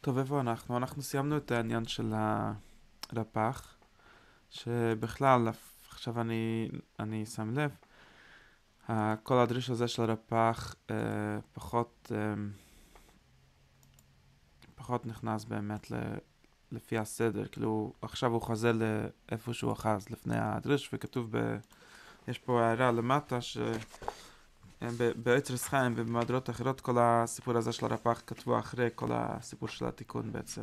טוב, איפה אנחנו? אנחנו סיימנו את העניין של הפח, שבכלל, עכשיו אני, אני שם לב, כל הדריש הזה של הרפ"ח אה, פחות, אה, פחות נכנס באמת ל, לפי הסדר, כאילו עכשיו הוא חוזר לאיפה שהוא אחז לפני הדריש, וכתוב ב... יש פה הערה למטה ש... אה, בעצר סחיים ובמהדורות אחרות כל הסיפור הזה של הרפ"ח כתבו אחרי כל הסיפור של התיקון בעצם.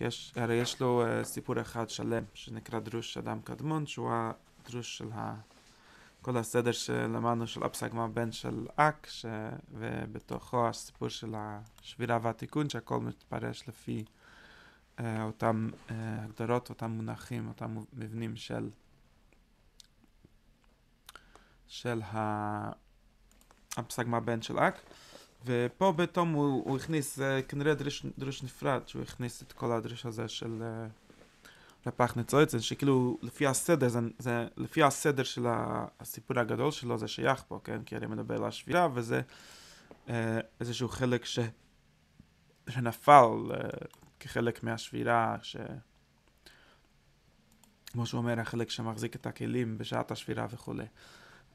יש, הרי יש לו uh, סיפור אחד שלם שנקרא דרוש אדם קדמון שהוא הדרוש של ה... כל הסדר שלמדנו של אבסגמה בן של אק ש... ובתוכו הסיפור של השבירה והתיקון שהכל מתפרש לפי uh, אותם uh, הגדרות, אותם מונחים, אותם מבנים של של ה... הפסק מהבן של אק. ופה בתום הוא, הוא הכניס, זה כנראה דריש, דריש נפרד, שהוא הכניס את כל הדריש הזה של אה, לפח נצויצן, שכאילו לפי הסדר, זה, זה לפי הסדר של הסיפור הגדול שלו זה שייך פה, כן? כי אני מדבר על השבירה, וזה אה, איזשהו חלק ש, שנפל אה, כחלק מהשבירה, ש... כמו שהוא אומר, החלק שמחזיק את הכלים בשעת השבירה וכולי.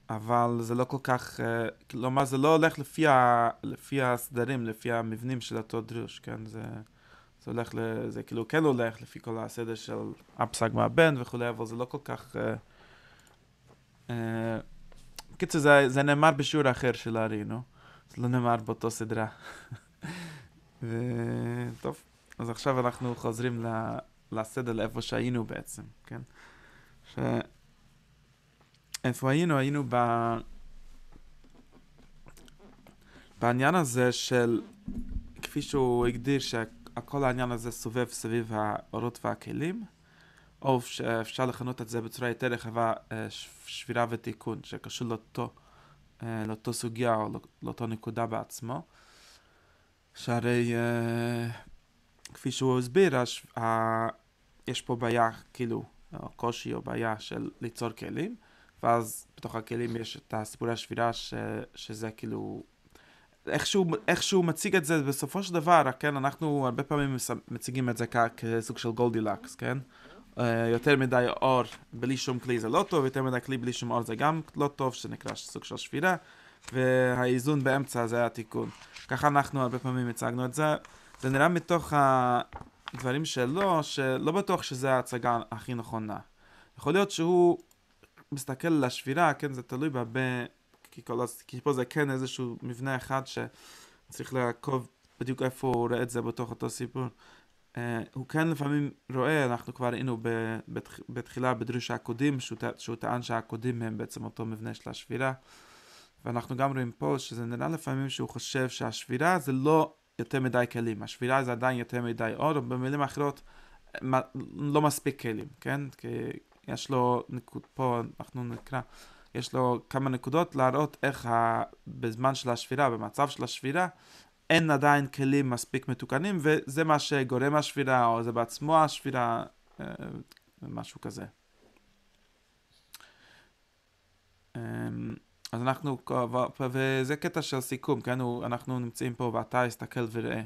אבל זה לא כל כך, אה, כלומר זה לא הולך לפי, ה, לפי הסדרים, לפי המבנים של אותו דרוש, כן? זה, זה הולך, ל, זה כאילו כן הולך לפי כל הסדר של הפסק מהבן וכולי, אבל זה לא כל כך... בקיצור, אה, אה, זה, זה נאמר בשיעור אחר של הארי, נו? זה לא נאמר באותו סדרה. וטוב, אז עכשיו אנחנו חוזרים ל... לסדר לאיפה שהיינו בעצם, כן? ש... איפה היינו? היינו ב... בעניין הזה של, כפי שהוא הגדיר, שכל העניין הזה סובב סביב האורות והכלים, או שאפשר לכנות את זה בצורה יותר רחבה אה, שבירה ותיקון, שקשור לאותו, אה, לאותו סוגיה או לא- לאותו נקודה בעצמו. שהרי אה, כפי שהוא הסביר, יש פה בעיה, כאילו, או קושי או בעיה של ליצור כלים. ואז בתוך הכלים יש את הסיפורי השבירה, ש, שזה כאילו... איכשהו, איכשהו מציג את זה בסופו של דבר, כן, אנחנו הרבה פעמים מציגים את זה כסוג של גולדילקס, כן? אה, יותר מדי אור בלי שום כלי זה לא טוב, יותר מדי כלי בלי שום אור זה גם לא טוב, שנקרא סוג של שבירה, והאיזון באמצע זה התיקון. ככה אנחנו הרבה פעמים הצגנו את זה. זה נראה מתוך הדברים שלו, שלא בטוח שזו ההצגה הכי נכונה. יכול להיות שהוא מסתכל על השבירה, כן, זה תלוי בהרבה, כי, כל, כי פה זה כן איזשהו מבנה אחד שצריך לעקוב בדיוק איפה הוא רואה את זה בתוך אותו סיפור. Uh, הוא כן לפעמים רואה, אנחנו כבר ראינו בתח, בתחילה בדרוש העקודים, שהוא, שהוא טען שהעקודים הם בעצם אותו מבנה של השבירה. ואנחנו גם רואים פה שזה נראה לפעמים שהוא חושב שהשבירה זה לא יותר מדי כלים, השבירה זה עדיין יותר מדי אור, או במילים אחרות, לא מספיק כלים, כן? כי יש לו, נקוד, פה אנחנו נקרא, יש לו כמה נקודות להראות איך ה, בזמן של השבירה, במצב של השבירה, אין עדיין כלים מספיק מתוקנים, וזה מה שגורם השבירה, או זה בעצמו השבירה, אה, משהו כזה. אמ, אז אנחנו, וזה קטע של סיכום, כן? אנחנו נמצאים פה ואתה הסתכל וראה.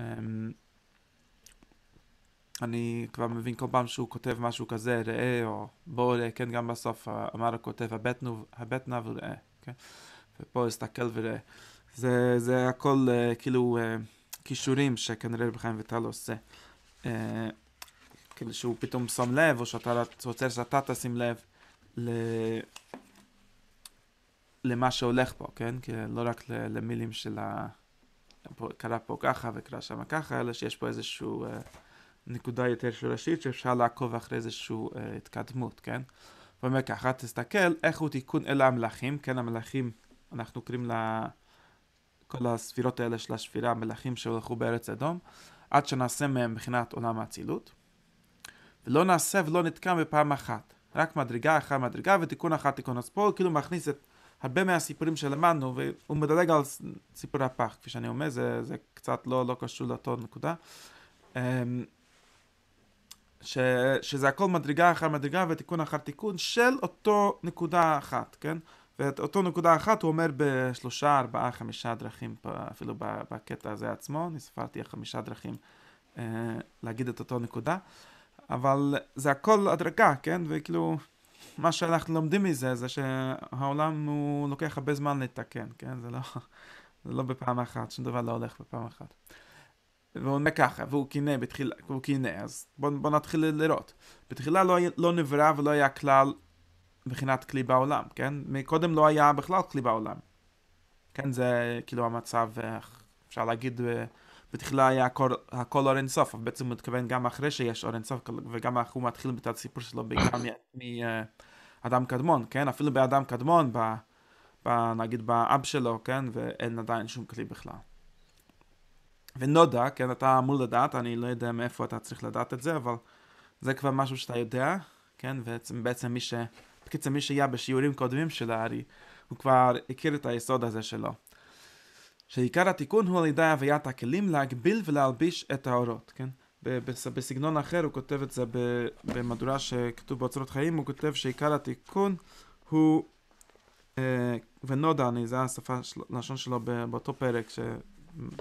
אמ, אני כבר מבין כל פעם שהוא כותב משהו כזה, ראה או בואו ראה, כן, גם בסוף אמר הכותב, הבט, הבט נא וראה, כן? ופה הסתכל וראה. זה, זה הכל uh, כאילו uh, כישורים שכנראה רבי חיים ויטל עושה. Uh, כאילו שהוא פתאום שם לב, או שאתה רוצה שאתה תשים לב ל... למה שהולך פה, כן? כי לא רק למילים של ה... קרה פה ככה וקרה שם ככה, אלא שיש פה איזשהו... Uh, נקודה יותר שורשית שאפשר לעקוב אחרי איזושהי אה, התקדמות, כן? הוא אומר ככה, תסתכל איך הוא תיקון אל המלכים, כן, המלכים, אנחנו קוראים כל הספירות האלה של השפירה, המלכים שהולכו בארץ אדום, עד שנעשה מהם מבחינת עולם האצילות. ולא נעשה ולא נתקם בפעם אחת, רק מדרגה אחר מדרגה ותיקון אחר תיקון. אז פה הוא כאילו מכניס את הרבה מהסיפורים שלמדנו, והוא מדלג על סיפור הפח, כפי שאני אומר, זה, זה קצת לא, לא קשור לאותו נקודה. אמ, ש, שזה הכל מדרגה אחר מדרגה ותיקון אחר תיקון של אותו נקודה אחת, כן? ואת אותו נקודה אחת הוא אומר בשלושה, ארבעה, חמישה דרכים, אפילו בקטע הזה עצמו, אני ספרתי חמישה דרכים אה, להגיד את אותו נקודה, אבל זה הכל הדרגה, כן? וכאילו, מה שאנחנו לומדים מזה זה שהעולם הוא לוקח הרבה זמן לתקן, כן? זה לא, זה לא בפעם אחת, שום דבר לא הולך בפעם אחת. והוא אומר ככה, והוא קינא בתחילה, והוא קינא, אז בואו בוא נתחיל לראות. בתחילה לא, לא נברא ולא היה כלל מבחינת כלי בעולם, כן? מקודם לא היה בכלל כלי בעולם. כן, זה כאילו המצב, אפשר להגיד, אה, בתחילה היה הכל, הכל אור אינסוף, אבל בעצם הוא מתכוון גם אחרי שיש אור אינסוף, וגם אנחנו מתחילים את הסיפור שלו בעיקר מאדם אה, קדמון, כן? אפילו באדם קדמון, ב, ב, נגיד באב שלו, כן? ואין עדיין שום כלי בכלל. ונודע, כן, אתה אמור לדעת, אני לא יודע מאיפה אתה צריך לדעת את זה, אבל זה כבר משהו שאתה יודע, כן, ובעצם בעצם מי ש... בקיצור, מי שהיה בשיעורים קודמים של הארי, הוא כבר הכיר את היסוד הזה שלו. שעיקר התיקון הוא על ידי הוויית הכלים להגביל ולהלביש את האורות, כן? בסגנון אחר הוא כותב את זה במהדורה שכתוב באוצרות חיים, הוא כותב שעיקר התיקון הוא אה, ונודע, אני, זה השפה, לשון שלו באותו פרק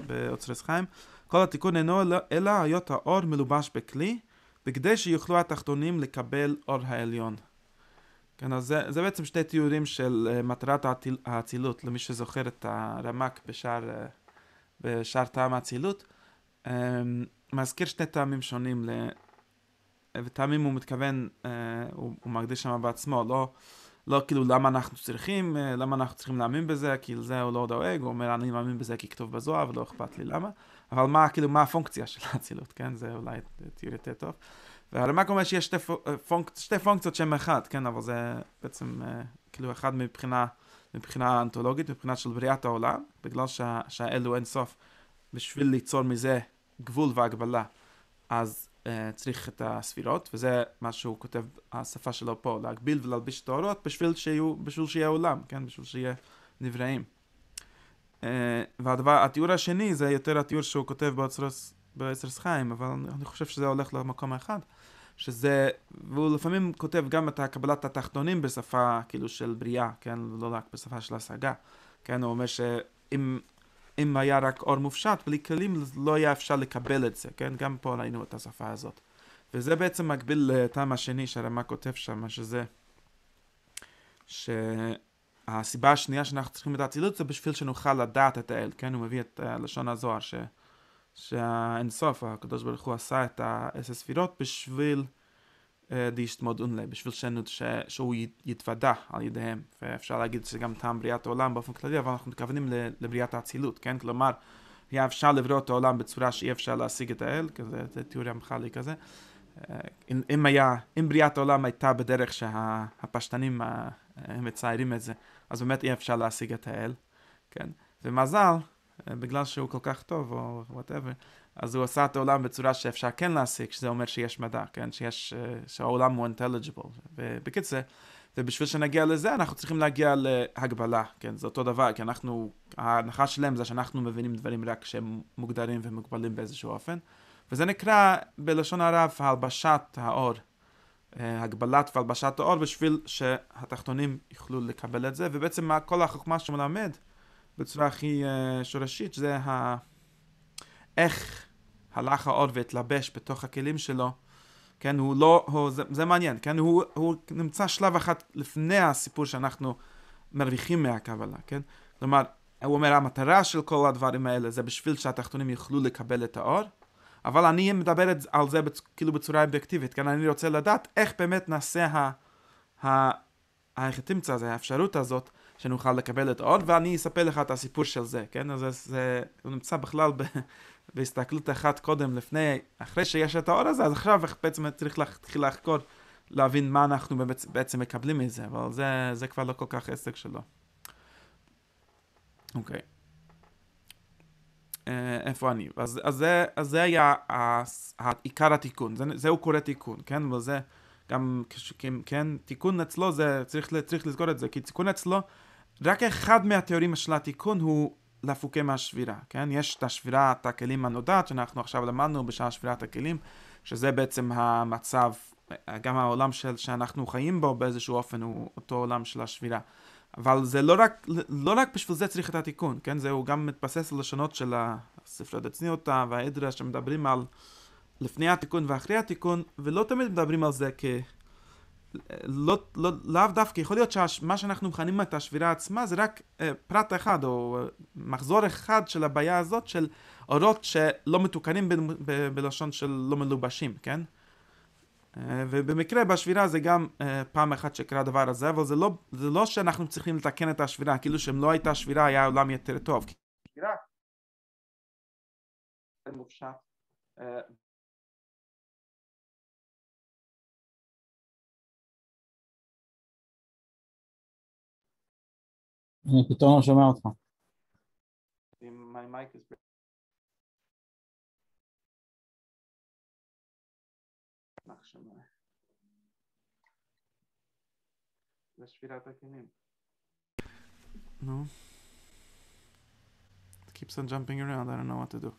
באוצרס חיים, כל התיקון אינו אלא היות האור מלובש בכלי, בכדי שיוכלו התחתונים לקבל אור העליון. כן, אז זה, זה בעצם שתי תיאורים של uh, מטרת האצילות, למי שזוכר את הרמק בשער, uh, בשער טעם האצילות. Um, מזכיר שני טעמים שונים, וטעמים הוא מתכוון, uh, הוא, הוא מקדיש שם בעצמו, לא... לא כאילו למה אנחנו צריכים, אה, למה אנחנו צריכים להאמין בזה, כאילו זה הוא לא דואג, הוא אומר אני מאמין בזה כי כתוב בזוהר ולא אכפת לי למה, אבל מה כאילו מה הפונקציה של האצילות, כן, זה אולי תהיה יותר טוב. והרמ"ק אומר שיש שתי, פונק, שתי פונקציות שהן אחת, כן, אבל זה בעצם אה, כאילו אחד מבחינה, מבחינה אנתולוגית, מבחינה של בריאת העולם, בגלל שהאלו שהאל הוא אינסוף, בשביל ליצור מזה גבול והגבלה, אז צריך את הספירות, וזה מה שהוא כותב, השפה שלו פה, להגביל וללביש את האורות בשביל, שיהיו, בשביל שיהיה עולם, כן? בשביל שיהיה נבראים. אה, והדבר, התיאור השני זה יותר התיאור שהוא כותב בעצרס חיים, אבל אני חושב שזה הולך למקום האחד. שזה, והוא לפעמים כותב גם את הקבלת התחתונים בשפה כאילו של בריאה, כן? לא רק בשפה של השגה. כן, הוא אומר שאם אם היה רק אור מופשט, בלי כלים לא היה אפשר לקבל את זה, כן? גם פה ראינו את השפה הזאת. וזה בעצם מקביל לטעם השני שהרמ"א כותב שם, שזה... שהסיבה השנייה שאנחנו צריכים את האצילות זה בשביל שנוכל לדעת את האל, כן? הוא מביא את אה, לשון הזוהר, ש... שהאינסוף, הקדוש ברוך הוא עשה את העשר ספירות בשביל... אה, דיש מאוד אונלי, בשביל שנות שהוא יתוודע על ידיהם, ואפשר להגיד שזה גם טעם בריאת העולם באופן כללי, אבל אנחנו מתכוונים לבריאת האצילות, כן? כלומר, היה אפשר לברוא את העולם בצורה שאי אפשר להשיג את האל, כזה, זה תיאוריה מחלי כזה. אה, אם, היה, אם בריאת העולם הייתה בדרך שהפשטנים אה, מציירים את זה, אז באמת אי אפשר להשיג את האל, כן? ומזל, בגלל שהוא כל כך טוב, או וואטאבר, אז הוא עשה את העולם בצורה שאפשר כן להשיג, שזה אומר שיש מדע, כן? שיש, אה, שהעולם הוא אינטליג'יבל. ובקיצור, ובשביל שנגיע לזה, אנחנו צריכים להגיע להגבלה, כן? זה אותו דבר, כי אנחנו, ההנחה שלהם זה שאנחנו מבינים דברים רק כשהם מוגדרים ומוגבלים באיזשהו אופן, וזה נקרא בלשון הרב הלבשת האור, אה, הגבלת והלבשת האור, בשביל שהתחתונים יוכלו לקבל את זה, ובעצם כל החוכמה שמלמד בצורה הכי אה, שורשית זה ה... איך הלך האור והתלבש בתוך הכלים שלו, כן, הוא לא, הוא, זה, זה מעניין, כן, הוא, הוא נמצא שלב אחד לפני הסיפור שאנחנו מרוויחים מהקבלה, כן? כלומר, הוא אומר, המטרה של כל הדברים האלה זה בשביל שהתחתונים יוכלו לקבל את האור, אבל אני מדבר על זה בצ... כאילו בצורה אובייקטיבית, כן? אני רוצה לדעת איך באמת נעשה ה... ה... איך תמצא הזה, האפשרות הזאת, שנוכל לקבל את האור, ואני אספר לך את הסיפור של זה, כן? אז זה, זה הוא נמצא בכלל ב... והסתכלות אחת קודם, לפני, אחרי שיש את האור הזה, אז עכשיו בעצם צריך להתחיל לחקור, להבין מה אנחנו בעצם, מקבלים מזה, אבל זה, זה כבר לא כל כך עסק שלו. אוקיי. Okay. אה, איפה אני? אז, אז, זה, אז זה היה עיקר התיקון, זה, הוא קורא תיקון, כן? וזה גם, כן, תיקון אצלו, זה, צריך, צריך לזכור את זה, כי תיקון אצלו, רק אחד מהתיאורים של התיקון הוא להפוקי מהשבירה, כן? יש את השבירת הכלים הנודעת, שאנחנו עכשיו למדנו בשעה שבירת הכלים, שזה בעצם המצב, גם העולם של, שאנחנו חיים בו באיזשהו אופן הוא אותו עולם של השבירה. אבל זה לא רק, לא רק בשביל זה צריך את התיקון, כן? זה הוא גם מתבסס על לשונות של הספרי דצניותא וההדרה שמדברים על לפני התיקון ואחרי התיקון, ולא תמיד מדברים על זה כ... לא, לא, לאו דווקא, יכול להיות שמה שאנחנו מכנים את השבירה עצמה זה רק אה, פרט אחד או אה, מחזור אחד של הבעיה הזאת של אורות שלא מתוקנים ב, ב, בלשון של לא מלובשים, כן? אה, ובמקרה בשבירה זה גם אה, פעם אחת שקרה הדבר הזה, אבל זה לא, זה לא שאנחנו צריכים לתקן את השבירה, כאילו שאם לא הייתה שבירה היה עולם יותר טוב. שבירה. מופשט. אה, אני פתאום לא שומע אותך. זה שבירת הכלים. נו. It keeps on jumping around, I don't know what to do.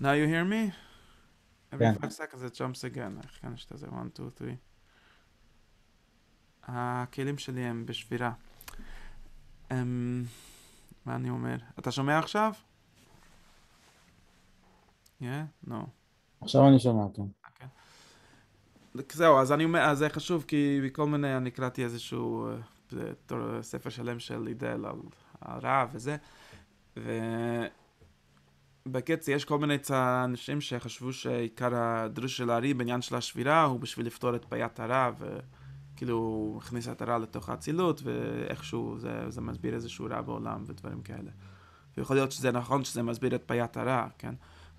Now you hear me? Every yeah. five seconds it jumps again. איך כאן יש את זה? 1, 2, 3. הכלים שלי הם בשבירה. אמ... מה אני אומר? אתה שומע עכשיו? כן? נו. עכשיו אני שומע, כן. אוקיי. זהו, אז אני אומר, אז זה חשוב, כי בכל מיני, אני קראתי איזשהו אה, ספר שלם של לידל על הרעב וזה, ובקצי יש כל מיני אנשים שחשבו שעיקר הדרוש של הארי בעניין של השבירה הוא בשביל לפתור את בעיית הרעב. כאילו, הכניס את הרע לתוך האצילות, ואיכשהו זה, זה מסביר איזשהו רע בעולם ודברים כאלה. ויכול להיות שזה נכון שזה מסביר את בעיית הרע, כן?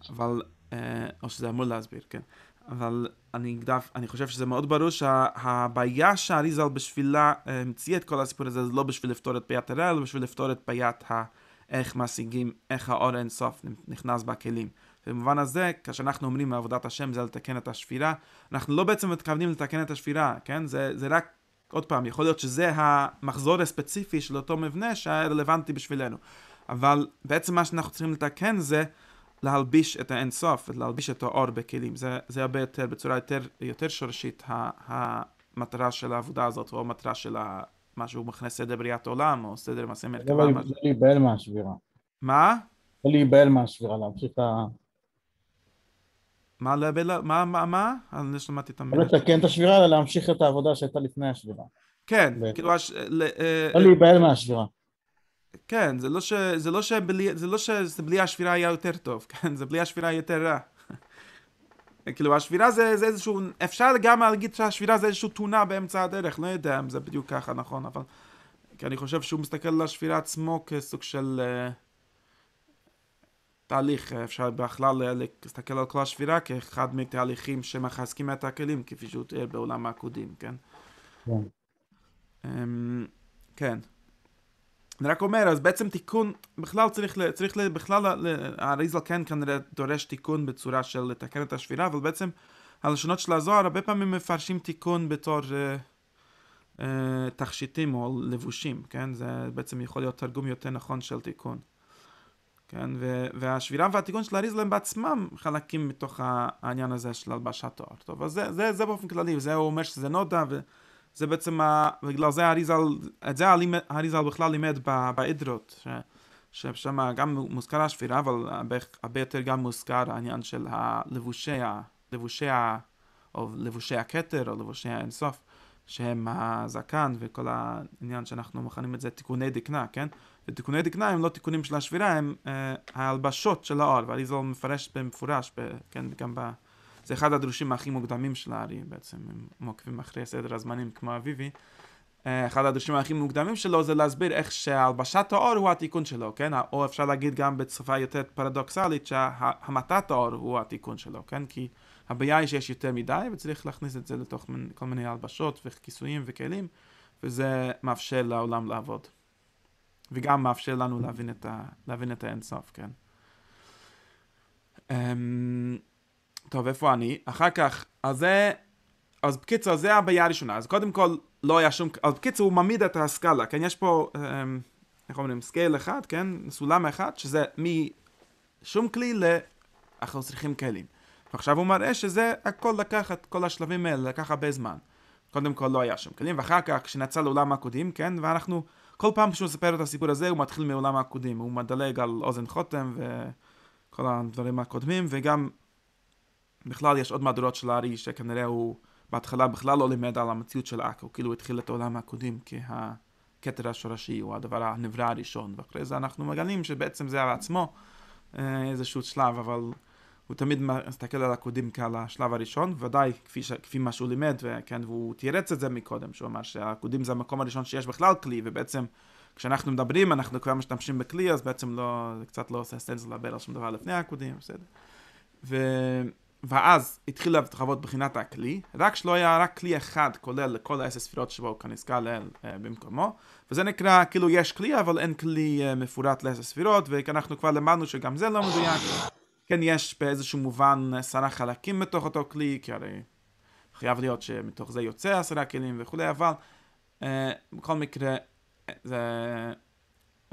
אבל, אה, או שזה אמור להסביר, כן? אבל אני, דף, אני חושב שזה מאוד ברור שהבעיה שה, שאריזל בשבילה אה, המציא את כל הסיפור הזה, זה לא בשביל לפתור את בעיית הרע, אלא בשביל לפתור את בעיית ה... איך משיגים, איך האור אינסוף נכנס בכלים. במובן הזה, כשאנחנו אומרים עבודת השם זה לתקן את השפירה, אנחנו לא בעצם מתכוונים לתקן את השפירה, כן? זה, זה רק, עוד פעם, יכול להיות שזה המחזור הספציפי של אותו מבנה שהיה רלוונטי בשבילנו. אבל בעצם מה שאנחנו צריכים לתקן זה להלביש את האינסוף, להלביש את האור בכלים. זה, זה הרבה יותר, בצורה יותר, יותר שורשית, המטרה של העבודה הזאת, או המטרה של ה... מה שהוא מכנה סדר בריאת עולם, או סדר מעשה מרכבה. זה להיבהל לא מהשבירה. מה? להיבהל לא מהשבירה, להמשיך את ה... מה, לא מה, מה, מה? אני לא שמעתי את המילה. לתקן את השבירה, אלא להמשיך את העבודה שהייתה לפני השבירה. כן, כאילו... אה, לא להיבהל מהשבירה. כן, זה לא, ש... זה לא, שבלי... זה לא השבירה היה יותר טוב, כן? זה בלי השבירה יותר רע. כאילו, השבירה זה, איזשהו... אפשר גם להגיד שהשבירה זה איזשהו תאונה באמצע הדרך, לא יודע אם זה בדיוק ככה נכון, אבל... כי אני חושב שהוא מסתכל על השבירה עצמו כסוג של... Uh... תהליך, אה, אפשר בכלל אה, להסתכל על כל השבירה כאחד מתהליכים שמחזקים את הכלים כפי שהוא תיאר בעולם העקודים, כן? כן. אמ, כן. אני רק אומר, אז בעצם תיקון, בכלל צריך, צריך בכלל, האריזל כן כנראה דורש תיקון בצורה של לתקן את השבירה, אבל בעצם הלשונות של הזוהר הרבה פעמים מפרשים תיקון בתור אה, אה, תכשיטים או לבושים, כן? זה בעצם יכול להיות תרגום יותר נכון של תיקון. כן? ו- והשבירה והתיקון של הריזלם בעצמם חלקים מתוך העניין הזה של הלבשת תואר. טוב, אז זה, זה, זה באופן כללי, זה הוא אומר שזה נודה, וזה בעצם, בגלל זה הריזל, את זה הריזל בכלל לימד באידרות, ש- ששם גם מוזכר השבירה, אבל הרבה יותר גם מוזכר העניין של הלבושי, לבושי, או לבושי הכתר, או לבושי האינסוף, שהם הזקן וכל העניין שאנחנו מכנים את זה תיקוני דקנה, כן? ותיקוני דקנה הם לא תיקונים של השבירה, הם uh, ההלבשות של האור, והאריזל מפרש במפורש, ב, כן, גם ב... זה אחד הדרושים הכי מוקדמים של הארי, בעצם, הם עוקבים אחרי סדר הזמנים כמו אביבי. Uh, אחד הדרושים הכי מוקדמים שלו זה להסביר איך שהלבשת האור הוא התיקון שלו, כן? או אפשר להגיד גם בשפה יותר פרדוקסלית שהמתת האור הוא התיקון שלו, כן? כי הבעיה היא שיש יותר מדי וצריך להכניס את זה לתוך כל מיני הלבשות וכיסויים וכלים, וזה מאפשר לעולם לעבוד. וגם מאפשר לנו להבין את, ה, להבין את האינסוף, כן? Um, טוב, איפה אני? אחר כך, אז זה... אז בקיצור, זה הבעיה הראשונה. אז קודם כל, לא היה שום... אז בקיצור, הוא מעמיד את הסקאלה, כן? יש פה, um, איך אומרים? סקייל אחד, כן? סולם אחד, שזה משום כלי ל... אנחנו צריכים כלים. ועכשיו הוא מראה שזה הכל לקח את כל השלבים האלה, לקח הרבה זמן. קודם כל לא היה שם כלים, ואחר כך כשנצא לעולם הקודים, כן, ואנחנו כל פעם שהוא מספר את הסיפור הזה הוא מתחיל מעולם הקודם, הוא מדלג על אוזן חותם וכל הדברים הקודמים, וגם בכלל יש עוד מהדורות של הארי שכנראה הוא בהתחלה בכלל לא לימד על המציאות של עכו, כאילו הוא התחיל את העולם הקודם כהכתר השורשי, הוא הדבר הנברא הראשון, ואחרי זה אנחנו מגלים שבעצם זה על עצמו אה, איזשהו שלב, אבל... הוא תמיד מסתכל על הקודים כעל השלב הראשון, ודאי כפי, ש... כפי מה שהוא לימד, וכן, והוא תירץ את זה מקודם, שהוא אמר שהקודים זה המקום הראשון שיש בכלל כלי, ובעצם כשאנחנו מדברים, אנחנו כבר משתמשים בכלי, אז בעצם לא, זה קצת לא עושה סנס לדבר על שום דבר לפני הקודים, בסדר? ו... ואז התחיל להתרחבות בחינת הכלי, רק שלא היה רק כלי אחד כולל לכל העשר ספירות שבו הוא כנזכר לאל אה, במקומו, וזה נקרא כאילו יש כלי אבל אין כלי אה, מפורט לעשר ספירות, ואנחנו כבר למדנו שגם זה לא מדויק. כן יש באיזשהו מובן עשרה חלקים בתוך אותו כלי, כי הרי חייב להיות שמתוך זה יוצא עשרה כלים וכולי, אבל אה, בכל מקרה זה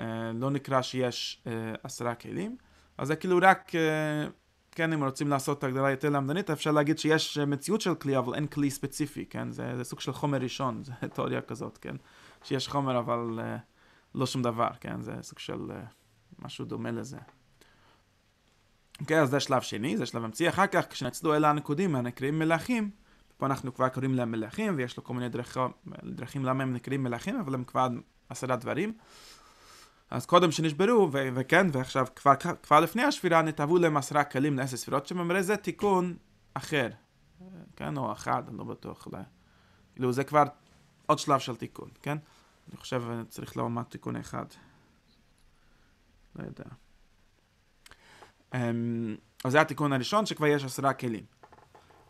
אה, לא נקרא שיש אה, עשרה כלים, אז זה כאילו רק, אה, כן, אם רוצים לעשות הגדרה יותר למדנית, אפשר להגיד שיש אה, מציאות של כלי, אבל אין כלי ספציפי, כן? זה, זה סוג של חומר ראשון, זה תיאוריה כזאת, כן? שיש חומר אבל אה, לא שום דבר, כן? זה סוג של אה, משהו דומה לזה. אוקיי, okay, אז זה שלב שני, זה שלב המציא. אחר כך, כשנצלו אלה הנקודים הנקראים מלאכים, פה אנחנו כבר קוראים להם מלאכים, ויש לו כל מיני דרכים, דרכים למה הם נקראים מלאכים, אבל הם כבר עשרה דברים. אז קודם שנשברו, ו- וכן, ועכשיו כבר, כבר לפני השבירה נתעבו להם עשרה כלים לעשר ספירות, שממראה זה תיקון אחר. כן, או אחד, אני לא בטוח אולי. כאילו, זה כבר עוד שלב של תיקון, כן? אני חושב אה, צריך לומר תיקון אחד. לא יודע. אמ, אז זה התיקון הראשון שכבר יש עשרה כלים.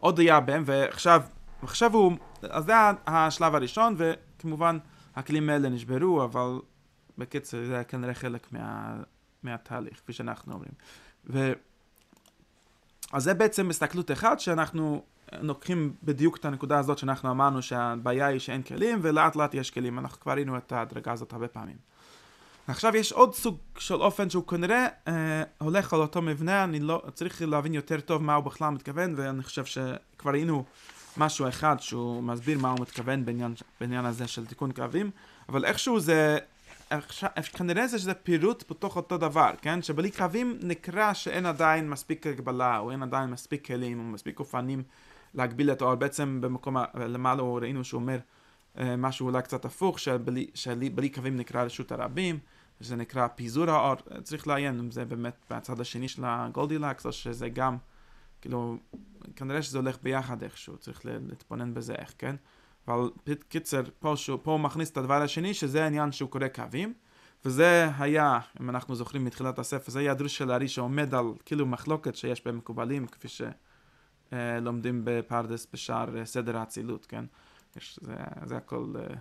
עוד היה בהם, ועכשיו, עכשיו הוא, אז זה השלב הראשון, וכמובן הכלים האלה נשברו, אבל בקיצור, זה כנראה חלק מה, מהתהליך, כפי שאנחנו אומרים. ו... אז זה בעצם הסתכלות אחת שאנחנו לוקחים בדיוק את הנקודה הזאת שאנחנו אמרנו שהבעיה היא שאין כלים ולאט לאט יש כלים, אנחנו כבר ראינו את ההדרגה הזאת הרבה פעמים. עכשיו יש עוד סוג של אופן שהוא כנראה אה, הולך על אותו מבנה, אני לא צריך להבין יותר טוב מה הוא בכלל מתכוון, ואני חושב שכבר ראינו משהו אחד שהוא מסביר מה הוא מתכוון בעניין, בעניין הזה של תיקון קווים, אבל איכשהו זה, עכשיו, כנראה זה שזה פירוט בתוך אותו דבר, כן? שבלי קווים נקרא שאין עדיין מספיק הגבלה, או אין עדיין מספיק כלים, או מספיק אופנים להגביל אותו, אבל בעצם במקום למעלה ראינו שהוא אומר אה, משהו אולי קצת הפוך, שבלי, שבלי קווים נקרא רשות הרבים, שזה נקרא פיזור האור, אה, צריך לעיין אם זה באמת בצד השני של הגולדילקס, או שזה גם, כאילו, כנראה שזה הולך ביחד איכשהו, צריך להתבונן בזה איך, כן? אבל קיצר, פה, שהוא, פה הוא מכניס את הדבר השני, שזה העניין שהוא קורא קווים, וזה היה, אם אנחנו זוכרים מתחילת הספר, זה היה הדרוש של הארי שעומד על כאילו מחלוקת שיש במקובלים, כפי שלומדים אה, בפרדס בשער סדר האצילות, כן? יש, זה, זה הכל uh,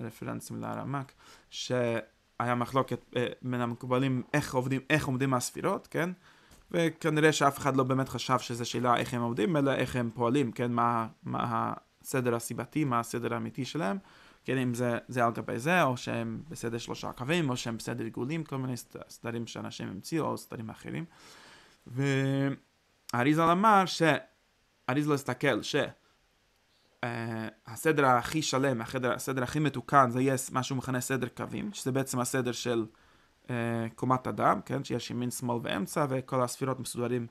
רפרנסים לרמק, שהיה מחלוקת אה, בין המקובלים איך עובדים, איך עומדים הספירות, כן? וכנראה שאף אחד לא באמת חשב שזו שאלה איך הם עובדים, אלא איך הם פועלים, כן? מה, מה הסדר הסיבתי, מה הסדר האמיתי שלהם, כן? אם זה, זה על גבי זה, או שהם בסדר שלושה קווים, או שהם בסדר עיגולים, כל מיני סדרים שאנשים המציאו, או סדרים אחרים. ואריזל אמר ש... אריזל לא הסתכל ש... אה, הסדר הכי שלם, החדר, הסדר הכי מתוקן, זה יש מה שהוא מכנה סדר קווים, שזה בעצם הסדר של uh, קומת אדם, כן, שיש ימין, שמאל ואמצע, וכל הספירות מסודרים,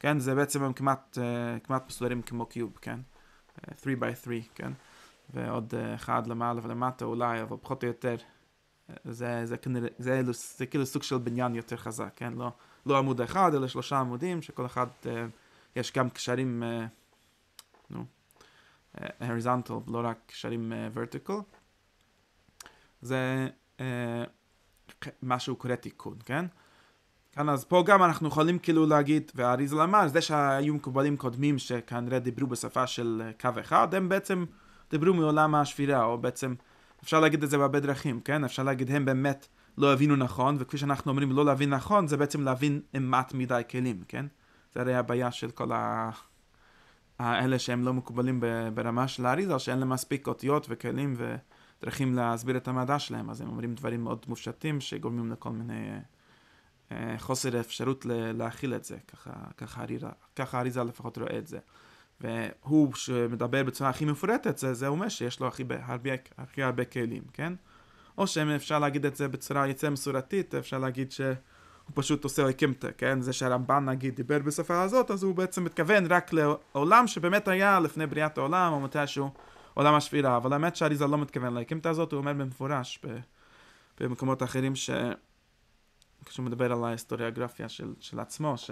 כן, זה בעצם הם כמעט, uh, כמעט מסודרים כמו קיוב, כן, 3 x 3, כן, ועוד אחד למעלה ולמטה אולי, אבל פחות או יותר, זה, זה, כנראה, זה, אלו, זה כאילו סוג של בניין יותר חזק, כן, לא, לא עמוד אחד, אלא שלושה עמודים, שכל אחד, uh, יש גם קשרים... Uh, הריזנטל אה, ולא רק קשרים ורטיקל. אה, זה מה אה, שהוא קורא תיקון, כן? כאן אז פה גם אנחנו יכולים כאילו להגיד, ואריזל אמר, זה שהיו מקובלים קודמים שכנראה דיברו בשפה של קו אחד, הם בעצם דיברו מעולם השפירה, או בעצם אפשר להגיד את זה בהרבה דרכים, כן? אפשר להגיד הם באמת לא הבינו נכון, וכפי שאנחנו אומרים לא להבין נכון, זה בעצם להבין עם מעט מדי כלים, כן? זה הרי הבעיה של כל ה... האלה שהם לא מקובלים ברמה של האריזה, שאין להם מספיק אותיות וכלים ודרכים להסביר את המדע שלהם, אז הם אומרים דברים מאוד מופשטים שגורמים לכל מיני אה, חוסר אפשרות להכיל את זה, ככה האריזה לפחות רואה את זה. והוא שמדבר בצורה הכי מפורטת, זה, זה אומר שיש לו הכי הרבה, הרבה, הרבה כלים, כן? או שאפשר להגיד את זה בצורה יצא מסורתית, אפשר להגיד ש... הוא פשוט עושה אויקימתא, כן? זה שהרמב"ן נגיד דיבר בשפה הזאת, אז הוא בעצם מתכוון רק לעולם שבאמת היה לפני בריאת העולם, או מתישהו עולם השפירה, אבל האמת שאריזה לא מתכוון לאויקימתא הזאת, הוא אומר במפורש ב... במקומות אחרים ש... כשהוא מדבר על ההיסטוריוגרפיה של, של עצמו, ש...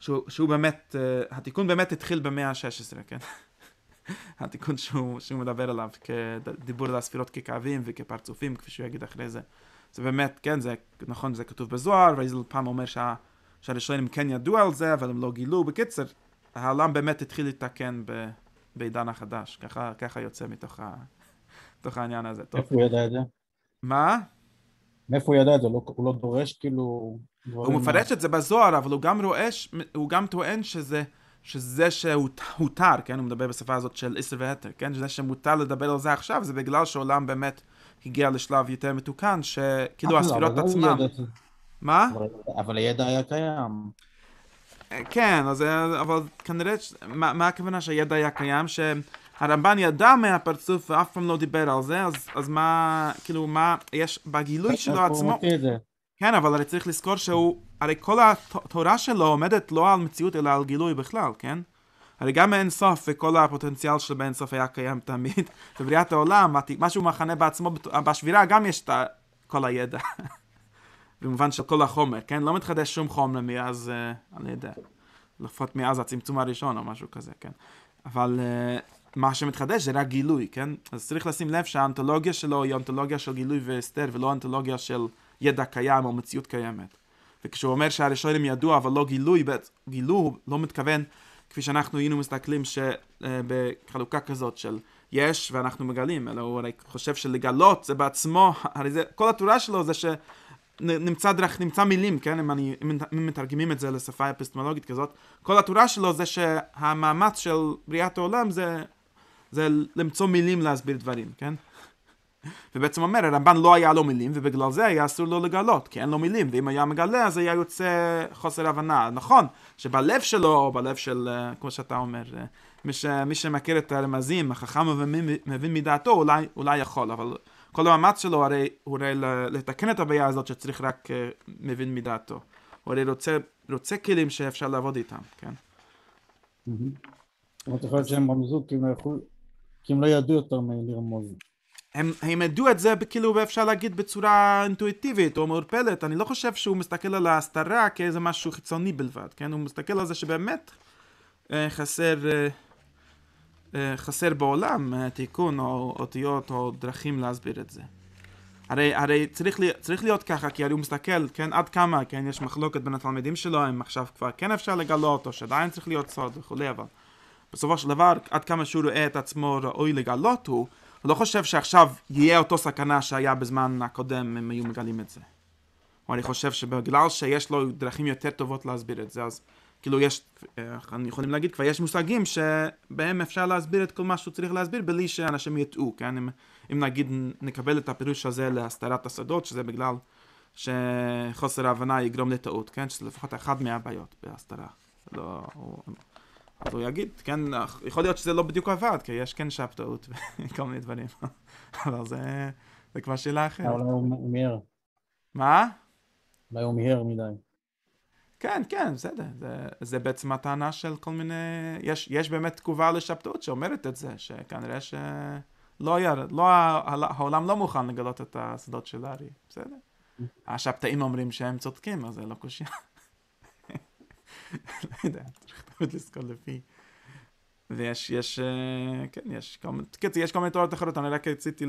שהוא, שהוא באמת, uh, התיקון באמת התחיל במאה ה-16, כן? התיקון שהוא, שהוא מדבר עליו כדיבור על הספירות ככאבים וכפרצופים, כפי שהוא יגיד אחרי זה. זה באמת, כן, זה נכון, זה כתוב בזוהר, ואיזל פעם אומר שה, שהראשונים כן ידעו על זה, אבל הם לא גילו. בקיצר, העולם באמת התחיל להתקן ב, בעידן החדש, ככה, ככה יוצא מתוך, ה, מתוך העניין הזה. טוב. איפה הוא ידע את זה? מה? מאיפה הוא ידע את זה? לא, הוא לא דורש כאילו... הוא מפרש מה... את זה בזוהר, אבל הוא גם רואה, הוא גם טוען שזה... שזה שהותר, כן, הוא מדבר בשפה הזאת של איסר והתר, כן, שזה שמותר לדבר על זה עכשיו, זה בגלל שהעולם באמת הגיע לשלב יותר מתוקן, שכאילו אה, לא, הספירות עצמן... מה? אבל הידע היה קיים. אה, כן, אז, אה, אבל כנראה, מה, מה הכוונה שהידע היה קיים? שהרמב"ן ידע מהפרצוף ואף פעם לא דיבר על זה, אז, אז מה, כאילו, מה, יש, בגילוי שלו עצמו... כן, אבל הרי צריך לזכור שהוא, הרי כל התורה שלו עומדת לא על מציאות אלא על גילוי בכלל, כן? הרי גם סוף וכל הפוטנציאל של באין סוף היה קיים תמיד. בבריאת העולם, מה שהוא מכנה בעצמו, בשבירה גם יש את כל הידע. במובן של כל החומר, כן? לא מתחדש שום חומר מאז, אה, אני לא יודע, לפחות מאז הצמצום הראשון או משהו כזה, כן? אבל אה, מה שמתחדש זה רק גילוי, כן? אז צריך לשים לב שהאנתולוגיה שלו היא אנתולוגיה של גילוי והסתר, ולא אנתולוגיה של ידע קיים או מציאות קיימת. וכשהוא אומר שהראשונים ידוע אבל לא גילוי, גילו, הוא לא מתכוון כפי שאנחנו היינו מסתכלים שבחלוקה אה, כזאת של יש ואנחנו מגלים, אלא הוא הרי חושב שלגלות זה בעצמו, הרי זה, כל התורה שלו זה ש... נמצא דרך, נמצא מילים, כן, אם, אני, אם מתרגמים את זה לשפה אפיסטמולוגית כזאת, כל התורה שלו זה שהמאמץ של בריאת העולם זה, זה למצוא מילים להסביר דברים, כן? ובעצם אומר, הרמב"ן לא היה לו מילים, ובגלל זה היה אסור לו לגלות, כי אין לו מילים, ואם היה מגלה אז היה יוצא חוסר הבנה. נכון, שבלב שלו, או בלב של, אה, כמו שאתה אומר, אה, מי, ש, מי שמכיר את הרמזים, החכם ומבין מדעתו, אולי, אולי יכול, אבל כל המאמץ שלו הרי הוא הרי לתקן את הבעיה הזאת שצריך רק אה, מבין מדעתו. הוא הרי רוצה, רוצה כלים שאפשר לעבוד איתם, כן? זאת אומרת, יכול להיות שהם רמזו לא כי הם לא ידעו יותר מלרמוז. הם, הם ידעו את זה, כאילו, אפשר להגיד בצורה אינטואיטיבית או מעורפלת. אני לא חושב שהוא מסתכל על ההסתרה כאיזה משהו חיצוני בלבד, כן? הוא מסתכל על זה שבאמת אה, חסר, אה, אה, חסר בעולם אה, תיקון או אותיות או דרכים להסביר את זה. הרי, הרי צריך, לי, צריך להיות ככה, כי הרי הוא מסתכל, כן, עד כמה, כן, יש מחלוקת בין התלמידים שלו, אם עכשיו כבר כן אפשר לגלות, או שעדיין צריך להיות סוד וכולי, אבל בסופו של דבר, עד כמה שהוא רואה את עצמו ראוי לגלות הוא, אני לא חושב שעכשיו יהיה אותו סכנה שהיה בזמן הקודם, הם היו מגלים את זה. או אני חושב שבגלל שיש לו דרכים יותר טובות להסביר את זה, אז כאילו יש, איך אה, אנחנו יכולים להגיד, כבר יש מושגים שבהם אפשר להסביר את כל מה שהוא צריך להסביר בלי שאנשים יטעו, כן? אם, אם נגיד נקבל את הפירוש הזה להסתרת השדות, שזה בגלל שחוסר ההבנה יגרום לטעות, כן? שזה לפחות אחת מהבעיות בהסתרה. לא... הוא... אז הוא יגיד, כן, יכול להיות שזה לא בדיוק עבד, כי יש כן שבתאות וכל מיני דברים. אבל זה, זה כבר שאלה אחרת. אבל הוא מיהר. מה? אולי הוא מיהר מדי. כן, כן, בסדר. זה, זה בעצם הטענה של כל מיני... יש, יש באמת תגובה לשבתאות שאומרת את זה, שכנראה שלא היה, לא, העולם לא מוכן לגלות את הסודות של הארי, בסדר? Mm. השבתאים אומרים שהם צודקים, אז זה לא קושייה. לא יודע, צריך תמיד לזכור לפי. ויש, יש, אה, כן, יש כל מיני, קיצור, יש כל מיני תוארות אחרות, אני רק רציתי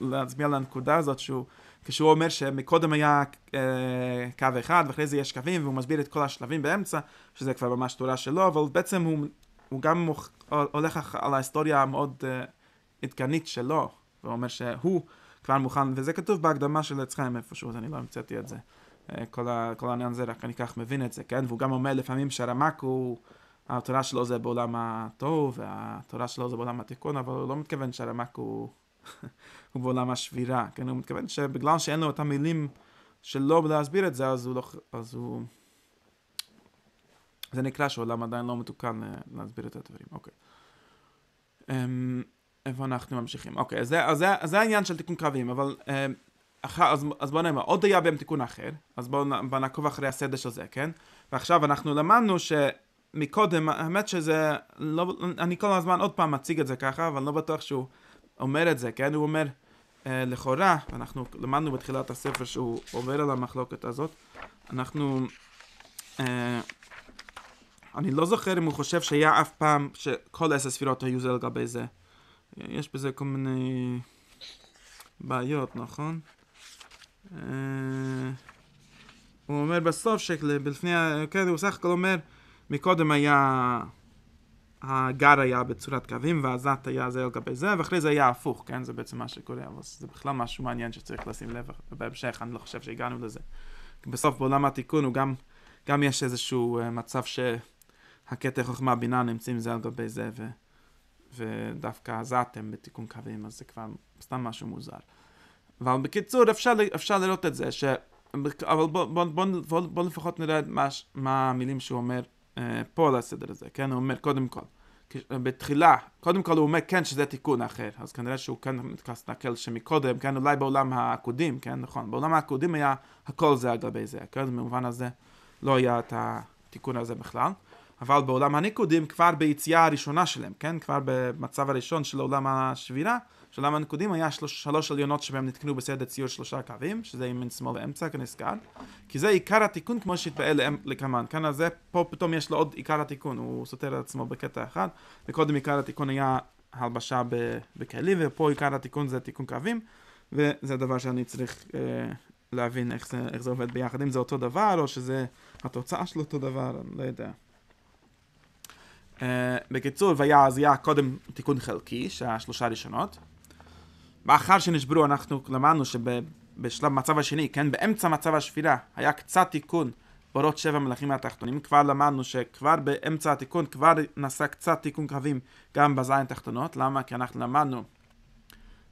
להצביע לנקודה הזאת שהוא, כשהוא אומר שמקודם היה אה, קו אחד, ואחרי זה יש קווים, והוא מסביר את כל השלבים באמצע, שזה כבר ממש תורה שלו, אבל בעצם הוא, הוא גם מוכ, הולך על ההיסטוריה המאוד אה, עדכנית שלו, ואומר שהוא כבר מוכן, וזה כתוב בהקדמה של אצלכם איפשהו, אז אני לא המצאתי את זה. אה, כל, ה, כל העניין הזה, רק אני כך מבין את זה, כן? והוא גם אומר לפעמים שהרמק הוא, התורה שלו זה בעולם הטוב, והתורה שלו זה בעולם התיקון, אבל הוא לא מתכוון שהרמק הוא, הוא בעולם השבירה, כן? הוא מתכוון שבגלל שאין לו את המילים שלו להסביר את זה, אז הוא לא... אז הוא... זה נקרא שהעולם עדיין לא מתוקן אה, להסביר את הדברים, אוקיי. Um, איפה אנחנו ממשיכים? אוקיי, אז זה, אז זה, אז זה העניין של תיקון קווים, אבל... Um, אחר, אז, אז בואו נאמר, עוד היה בהם תיקון אחר, אז בואו נעקוב אחרי הסדר של זה, כן? ועכשיו אנחנו למדנו שמקודם, האמת שזה, לא, אני כל הזמן עוד פעם מציג את זה ככה, אבל לא בטוח שהוא אומר את זה, כן? הוא אומר, אה, לכאורה, אנחנו למדנו בתחילת הספר שהוא עובר על המחלוקת הזאת, אנחנו, אה, אני לא זוכר אם הוא חושב שהיה אף פעם שכל עשר ספירות היו זה לגבי זה. יש בזה כל מיני... בעיות, נכון? אה, הוא אומר בסוף, שלפני, כן, הוא סך הכל אומר, מקודם היה, הגר היה בצורת קווים, והזת היה זה על גבי זה, ואחרי זה היה הפוך, כן? זה בעצם מה שקורה, אבל זה בכלל משהו מעניין שצריך לשים לב בהמשך, אני לא חושב שהגענו לזה. בסוף בעולם התיקון הוא גם, גם יש איזשהו אה, מצב שהקטע חוכמה בינה נמצאים זה על גבי זה, ו, ודווקא הזת הם בתיקון קווים, אז זה כבר סתם משהו מוזר. אבל בקיצור, אפשר, אפשר לראות את זה, ש... אבל בואו בוא, בוא, בוא, בוא לפחות נראה מה, מה המילים שהוא אומר אה, פה לסדר הזה, כן? הוא אומר, קודם כל, אה, בתחילה, קודם כל הוא אומר כן שזה תיקון אחר, אז כנראה שהוא כן מתכנס נקל שמקודם, כן, אולי בעולם העקודים, כן, נכון, בעולם העקודים היה הכל זה על גבי זה, כן, במובן הזה לא היה את התיקון הזה בכלל, אבל בעולם הניקודים כבר ביציאה הראשונה שלהם, כן, כבר במצב הראשון של עולם השבירה, של למה הנקודים היה שלוש, שלוש עליונות שבהם נתקנו בסדר ציור שלושה קווים, שזה ימין שמאל ואמצע, כנזכר, כי זה עיקר התיקון כמו שהתפעל אמ, לקמאן, כאן זה, פה פתאום יש לו עוד עיקר התיקון, הוא סותר את עצמו בקטע אחד, וקודם עיקר התיקון היה הלבשה בכלים, ופה עיקר התיקון זה תיקון קווים, וזה הדבר שאני צריך אה, להבין איך זה, איך זה עובד ביחד, אם זה אותו דבר, או שזה התוצאה של אותו דבר, אני לא יודע. Uh, בקיצור, והיה אז היה קודם תיקון חלקי, שהשלושה ראשונות, מאחר שנשברו, אנחנו למדנו שבשלב מצב השני, כן, באמצע מצב השפירה, היה קצת תיקון באורות שבע מלכים התחתונים. כבר למדנו שכבר באמצע התיקון, כבר נעשה קצת תיקון קווים גם בזין תחתונות. למה? כי אנחנו למדנו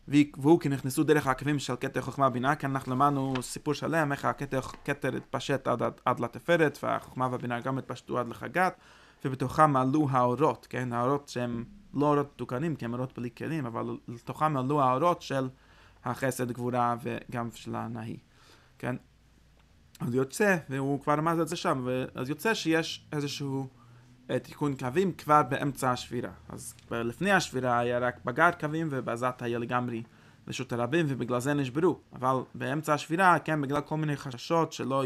והוא כי נכנסו דרך העקבים של כתר חוכמה בינה, כי אנחנו למדנו סיפור שלם, איך הכתר התפשט עד, עד, עד לתפארת, והחוכמה והבינה גם התפשטו עד לחגת, ובתוכם עלו האורות, כן, האורות שהם לא אורות מתוקנים, כי הם אורות בלי כלים, אבל לתוכם עלו האורות של החסד, גבורה וגם של הנהי, כן? אז יוצא, והוא כבר אמר את זה שם, אז יוצא שיש איזשהו אה, תיקון קווים כבר באמצע השבירה. אז לפני השבירה היה רק בגר קווים ובזת היה לגמרי רשות הרבים ובגלל זה נשברו. אבל באמצע השבירה, כן, בגלל כל מיני חששות שלא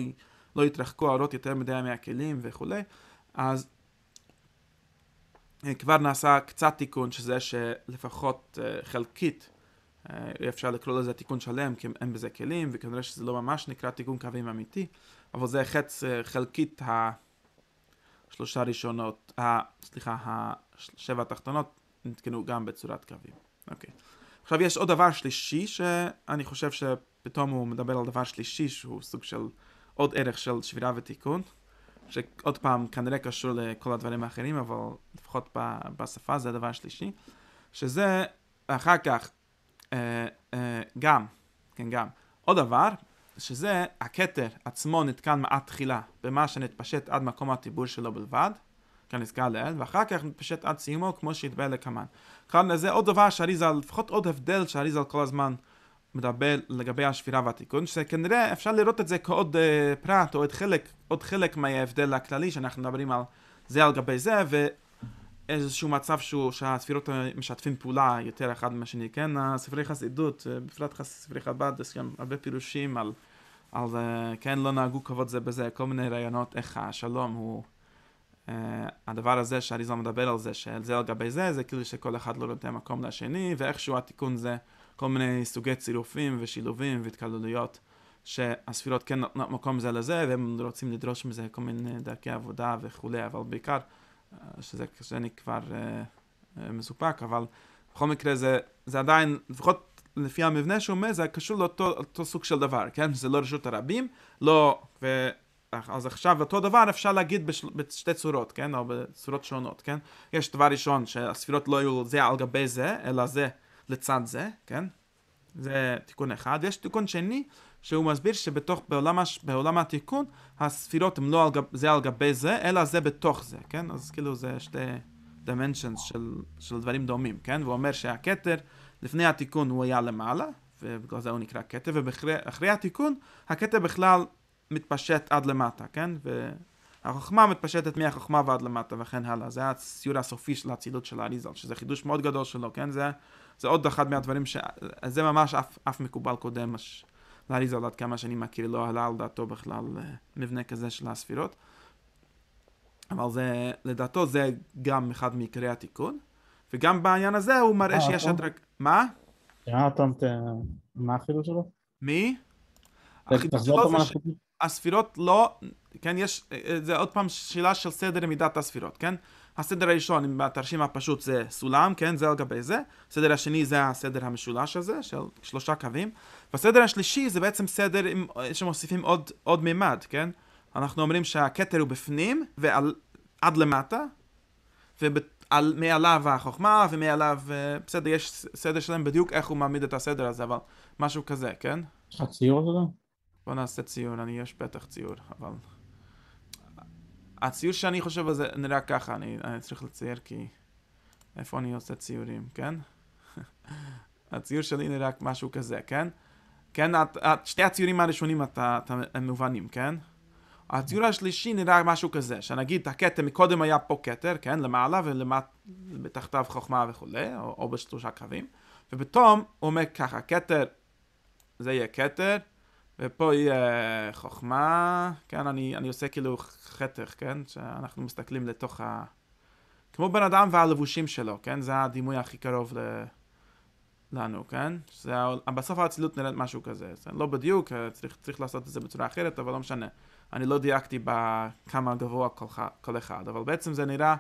לא יתרחקו האורות יותר מדי מהכלים וכולי, אז אה, כבר נעשה קצת תיקון שזה שלפחות uh, חלקית אי אה, אפשר לקרוא לזה תיקון שלם כי אין בזה כלים וכנראה שזה לא ממש נקרא תיקון קווים אמיתי אבל זה חץ uh, חלקית השלושה ראשונות, ה, סליחה, השבע התחתונות נתקנו גם בצורת קווים. אוקיי. Okay. עכשיו יש עוד דבר שלישי שאני חושב שפתאום הוא מדבר על דבר שלישי שהוא סוג של עוד ערך של שבירה ותיקון שעוד פעם, כנראה קשור לכל הדברים האחרים, אבל לפחות ב, בשפה זה הדבר השלישי, שזה אחר כך אה, אה, גם, כן גם. עוד דבר, שזה הכתר עצמו נתקן מעט תחילה במה שנתפשט עד מקום הטיבור שלו בלבד, כאן נזכר לאל, ואחר כך נתפשט עד סיומו כמו שהתבהר לקמן. כאן זה עוד דבר שאריזה, לפחות עוד הבדל שאריזה כל הזמן מדבר לגבי השבירה והתיקון, שכנראה אפשר לראות את זה כעוד uh, פרט או עוד חלק, עוד חלק מההבדל הכללי שאנחנו מדברים על זה על גבי זה, ואיזשהו מצב שהוא, שהספירות משתפים פעולה יותר אחד מהשני, כן? ספרי חסידות, אה, בפרט חס, ספרי חב"ד, יש גם הרבה פירושים על, על uh, כן, לא נהגו כבוד זה בזה, כל מיני רעיונות איך השלום הוא... Uh, הדבר הזה שאריזון מדבר על זה, שזה על גבי זה, זה כאילו שכל אחד לא נותן מקום לשני, ואיכשהו התיקון זה כל מיני סוגי צירופים ושילובים והתקללויות שהספירות כן נותנות מקום זה לזה, והם רוצים לדרוש מזה כל מיני דרכי עבודה וכולי, אבל בעיקר, אה, שזה כשאני כבר אה, אה, מסופק, אבל בכל מקרה זה, זה עדיין, לפחות לפי המבנה שהוא אומר, זה קשור לאותו סוג של דבר, כן? זה לא רשות הרבים, לא, ו... אז עכשיו אותו דבר אפשר להגיד בש... בשתי צורות, כן? או בצורות שונות, כן? יש דבר ראשון שהספירות לא היו זה על גבי זה, אלא זה לצד זה, כן? זה תיקון אחד. יש תיקון שני, שהוא מסביר שבתוך, בעולם, הש, בעולם התיקון, הספירות הן לא על גב, זה על גבי זה, אלא זה בתוך זה, כן? אז כאילו זה שתי dimensions של, של דברים דומים, כן? והוא אומר שהכתר, לפני התיקון הוא היה למעלה, ובגלל זה הוא נקרא כתר, ואחרי התיקון, הכתר בכלל מתפשט עד למטה, כן? והחוכמה מתפשטת מהחוכמה ועד למטה וכן הלאה. זה הציור הסופי של האצילות של האריזל, שזה חידוש מאוד גדול שלו, כן? זה זה עוד אחד מהדברים ש... זה ממש אף, אף מקובל קודם, מש... לאריזה עד כמה שאני מכיר, לא עלה על דעתו בכלל אה, מבנה כזה של הספירות. אבל זה, לדעתו זה גם אחד מעיקרי התיקון. וגם בעניין הזה הוא מראה אה, שיש הדרג... מה? אה, מה החידוש שלו? מי? הספירות לא... כן, יש... זה עוד פעם שאלה של סדר מידת הספירות, כן? הסדר הראשון בתרשים הפשוט זה סולם, כן? זה על גבי זה. הסדר השני זה הסדר המשולש הזה, של שלושה קווים. והסדר השלישי זה בעצם סדר עם, שמוסיפים עוד, עוד מימד, כן? אנחנו אומרים שהכתר הוא בפנים ועד למטה, ומעליו החוכמה ומעליו, אה, בסדר, יש סדר שלם בדיוק איך הוא מעמיד את הסדר הזה, אבל משהו כזה, כן? יש לך הציור הזה? בוא נעשה ציור, אני יש בטח ציור, אבל... הציור שאני חושב על זה נראה ככה, אני, אני צריך לצייר כי... איפה אני עושה ציורים, כן? הציור שלי נראה משהו כזה, כן? כן, את, את, שתי הציורים הראשונים את, את, הם מובנים, כן? הציור השלישי נראה משהו כזה, שנגיד הכתר, מקודם היה פה כתר, כן? למעלה ולמטה, חוכמה וכולי, או, או בשלושה קווים, ובתום הוא אומר ככה, כתר, זה יהיה כתר, ופה יהיה חוכמה, כן, אני, אני עושה כאילו חתך, כן, שאנחנו מסתכלים לתוך ה... כמו בן אדם והלבושים שלו, כן, זה הדימוי הכי קרוב ל... לנו, כן? שזה, בסוף האצילות נראית משהו כזה, זה לא בדיוק, אה, צריך, צריך לעשות את זה בצורה אחרת, אבל לא משנה. אני לא דייקתי בכמה גבוה כל, כל אחד, אבל בעצם זה נראה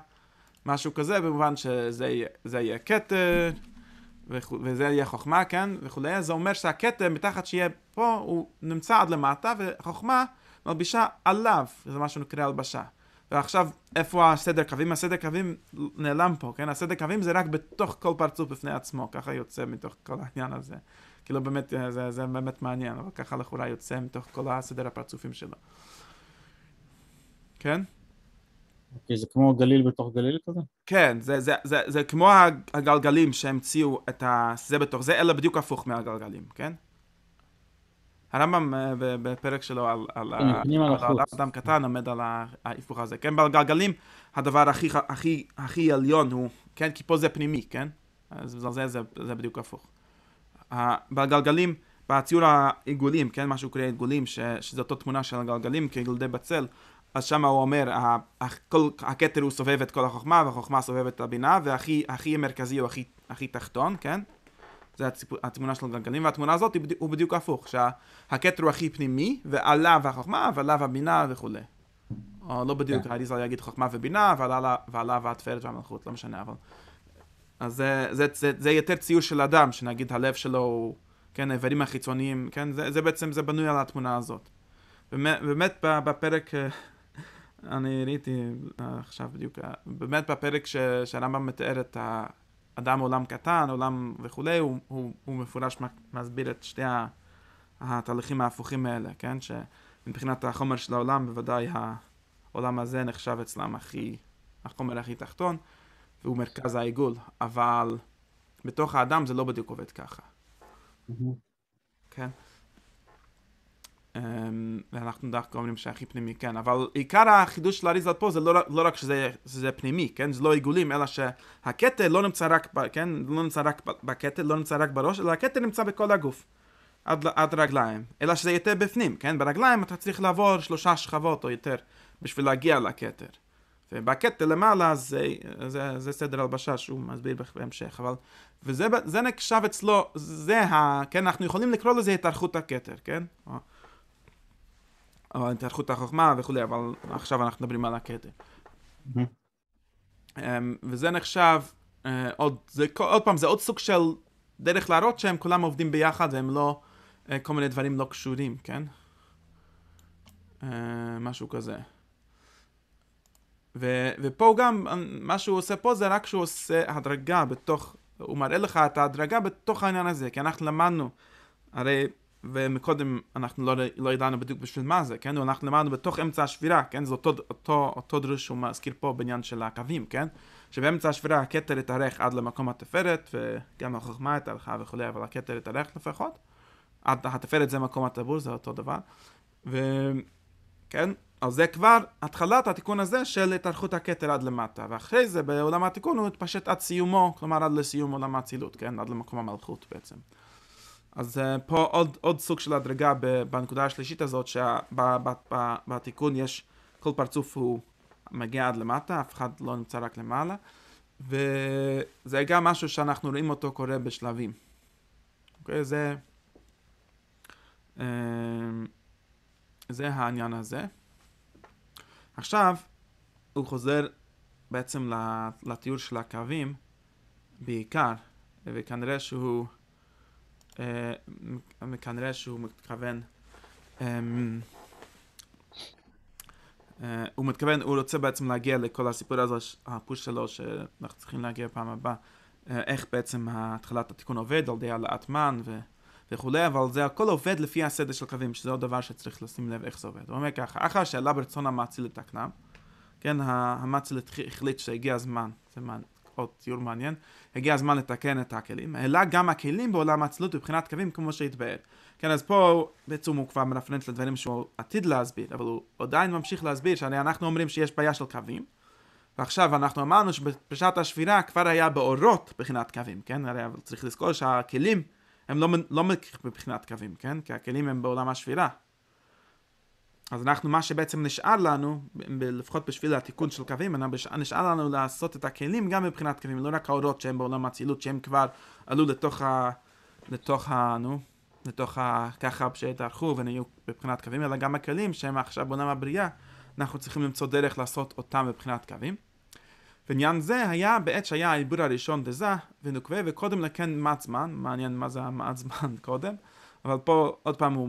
משהו כזה, במובן שזה יהיה כתר. וזה יהיה חוכמה, כן, וכולי, זה אומר שהכתם מתחת שיהיה פה, הוא נמצא עד למטה, וחוכמה מלבישה עליו, זה מה שנקרא הלבשה. ועכשיו, איפה הסדר קווים? הסדר קווים נעלם פה, כן? הסדר קווים זה רק בתוך כל פרצוף בפני עצמו, ככה יוצא מתוך כל העניין הזה. כאילו באמת, אה, זה, זה באמת מעניין, אבל ככה לכאורה יוצא מתוך כל הסדר הפרצופים שלו. כן? כי אוקיי, זה כמו גליל בתוך גליל כזה? כן, זה, זה, זה, זה זה כמו הגלגלים שהמציאו את זה בתוך זה, אלא בדיוק הפוך מהגלגלים, כן? הרמב"ם אה, בפרק שלו על, על, על, על אדם קטן עומד על ההיפוך הזה. כן, בגלגלים הדבר הכי, הכי, הכי עליון הוא, כן, כי פה זה פנימי, כן? אז בגלל זה, זה, זה בדיוק הפוך. בגלגלים, בציור העיגולים, כן, מה שהוא קורא עיגולים, ש, שזה אותו תמונה של הגלגלים כגלדי בצל, אז שם הוא אומר, כל, הכתר הוא סובב את כל החוכמה, והחוכמה סובבת את הבינה, והכי מרכזי הוא הכי, הכי תחתון, כן? זה הציפור, התמונה של הגלגלים, והתמונה הזאת היא, הוא בדיוק הפוך, שהכתר הוא הכי פנימי, ועליו החוכמה, ועליו הבינה וכולי. או לא בדיוק, כן. האריזה יגיד חוכמה ובינה, ועליו התפארת והמלכות, לא משנה, אבל... אז זה, זה, זה, זה יותר ציור של אדם, שנגיד הלב שלו הוא, כן, האיברים החיצוניים, כן, זה, זה בעצם, זה בנוי על התמונה הזאת. באמת, באמת בפרק... אה, אני ראיתי אה, עכשיו בדיוק, אה, באמת בפרק שהרמב"ם מתאר את האדם עולם קטן, עולם וכולי, הוא, הוא, הוא מפורש מסביר את שתי התהליכים ההפוכים האלה, כן? שמבחינת החומר של העולם, בוודאי העולם הזה נחשב אצלם הכי, החומר הכי תחתון, והוא מרכז העיגול, אבל בתוך האדם זה לא בדיוק עובד ככה. Mm-hmm. כן? אמ, ואנחנו דווקא אומרים שהכי פנימי, כן, אבל עיקר החידוש של האריזה פה זה לא, לא רק שזה, שזה פנימי, כן? זה לא עיגולים, אלא שהקטל לא נמצא רק, ב, כן? לא נמצא רק בקטל, לא נמצא רק בראש, אלא הקטל נמצא בכל הגוף, עד, עד רגליים. אלא שזה יותר בפנים, כן? ברגליים אתה צריך לעבור שלושה שכבות או יותר בשביל להגיע לכתר. ובקטע למעלה זה, זה, זה סדר הלבשה שהוא מסביר בהמשך, אבל... וזה נחשב אצלו, זה ה... כן, אנחנו יכולים לקרוא לזה התארכות הכתר, כן? או, או אה, התפתחות החוכמה וכולי, אבל עכשיו אנחנו מדברים על הכתר. אמ, וזה נחשב, אה, עוד, זה, עוד פעם, זה עוד סוג של דרך להראות שהם כולם עובדים ביחד והם לא, אה, כל מיני דברים לא קשורים, כן? משהו כזה. ו, ופה גם, אמ, מה שהוא עושה פה זה רק שהוא עושה הדרגה בתוך, הוא מראה לך את ההדרגה בתוך העניין הזה, כי אנחנו למדנו, הרי ומקודם אנחנו לא, לא ידענו בדיוק בשביל מה זה, כן? אנחנו למדנו בתוך אמצע השבירה, כן? זה אותו, אותו, אותו דרוש שהוא מזכיר פה בעניין של הקווים, כן? שבאמצע השבירה הכתר התארך עד למקום התפארת, וגם החוכמה התארכה וכולי, אבל הכתר התארך לפחות. עד התפארת זה מקום הטבור, זה אותו דבר. וכן, אז זה כבר התחלת התיקון הזה של התארכות הכתר עד למטה, ואחרי זה בעולם התיקון הוא התפשט עד סיומו, כלומר עד לסיום עולם האצילות, כן? עד למקום המלכות בעצם. אז uh, פה עוד, עוד סוג של הדרגה בנקודה השלישית הזאת, שבתיקון יש, כל פרצוף הוא מגיע עד למטה, אף אחד לא נמצא רק למעלה, וזה גם משהו שאנחנו רואים אותו קורה בשלבים. אוקיי? זה... אה, זה העניין הזה. עכשיו, הוא חוזר בעצם לתיאור של הקווים, בעיקר, וכנראה שהוא... אה, כנראה שהוא מתכוון... אמ, אה, הוא מתכוון, הוא רוצה בעצם להגיע לכל הסיפור הזה, הפוש שלו, שאנחנו צריכים להגיע פעם הבאה, אה, איך בעצם התחלת התיקון עובד, על ידי העלאת מן ו... וכולי, אבל זה הכל עובד לפי הסדר של קווים, שזה עוד דבר שצריך לשים לב איך זה עובד. הוא אומר ככה, אחר שעלה ברצון המאציל לתקנם, כן, המאציל החליט שהגיע הזמן, זה, עוד ציור מעניין, הגיע הזמן לתקן את הכלים, אלא גם הכלים בעולם האצלות מבחינת קווים כמו שהתבאר. כן, אז פה בעצם הוא כבר מרפרנס לדברים שהוא עתיד להסביר, אבל הוא עדיין ממשיך להסביר שהרי אנחנו אומרים שיש בעיה של קווים, ועכשיו אנחנו אמרנו שבשעת השבירה כבר היה באורות מבחינת קווים, כן? הרי צריך לזכור שהכלים הם לא, לא מבחינת קווים, כן? כי הכלים הם בעולם השבירה, אז אנחנו, מה שבעצם נשאר לנו, לפחות בשביל התיקון של קווים, נשאר לנו לעשות את הכלים גם מבחינת קווים, לא רק האורות שהם בעולם האצילות, שהם כבר עלו לתוך ה... לתוך ה... נו, לתוך ה... ככה שהתארחו ונהיו מבחינת קווים, אלא גם הכלים שהם עכשיו בעולם הבריאה, אנחנו צריכים למצוא דרך לעשות אותם מבחינת קווים. ועניין זה היה בעת שהיה העיבור הראשון דזה ונוקבה, וקודם לכן מעט זמן, מעניין מה זה המעט זמן קודם, אבל פה עוד פעם הוא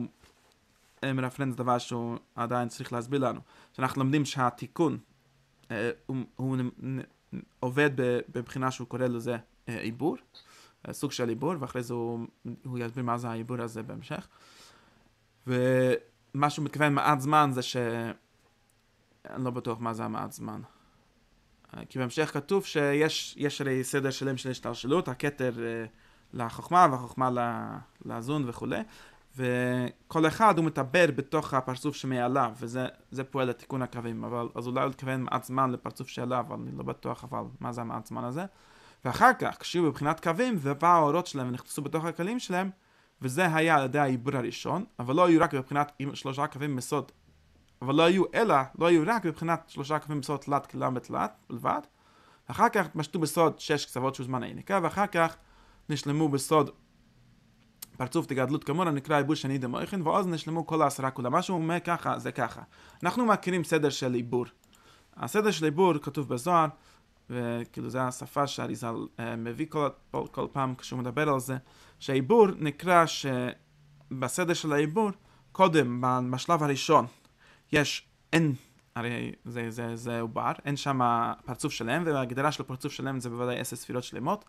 אה, מרפרנס דבר שהוא עדיין צריך להסביר לנו. שאנחנו לומדים שהתיקון אה, הוא, עובד בבחינה שהוא קורא לזה אה, עיבור, סוג של עיבור, ואחרי זה הוא, יסביר מה זה העיבור הזה בהמשך. ומה שהוא מתכוון מעט זמן זה ש... אני לא בטוח מה זה המעט זמן. כי בהמשך כתוב שיש יש הרי סדר שלם של השתלשלות, הכתר לחוכמה והחוכמה לאזון וכולי, וכל אחד הוא מתאבד בתוך הפרצוף שמעליו, וזה פועל לתיקון הקווים, אבל אז אולי הוא התכוון מעט זמן לפרצוף שעליו, אני לא בטוח אבל מה זה המעט זמן הזה. ואחר כך, כשהיו בבחינת קווים, ובאו האורות שלהם ונכנסו בתוך הכלים שלהם, וזה היה על ידי העיבור הראשון, אבל לא היו רק בבחינת שלושה קווים מסוד, אבל לא היו אלא, לא היו רק בבחינת שלושה קווים מסוד תלת כלם בתלת בלבד, אחר כך התמשטו בסוד שש קצוות שהוא זמן העיניקה, ואחר כך נשלמו בסוד פרצוף תגדלות כמורה הנקרא עיבור שני דמויכן ואוזן נשלמו כל העשרה כולה. מה שהוא אומר ככה זה ככה. אנחנו מכירים סדר של עיבור. הסדר של עיבור כתוב בזוהר, וכאילו זה השפה שאריזל אה, מביא כל, כל, כל פעם כשהוא מדבר על זה, שהעיבור נקרא שבסדר של העיבור, קודם, בשלב הראשון, יש אין, הרי זה, זה, זה עובר, אין שם פרצוף שלם, והגדרה של פרצוף שלם זה בוודאי עשר ספירות שלמות,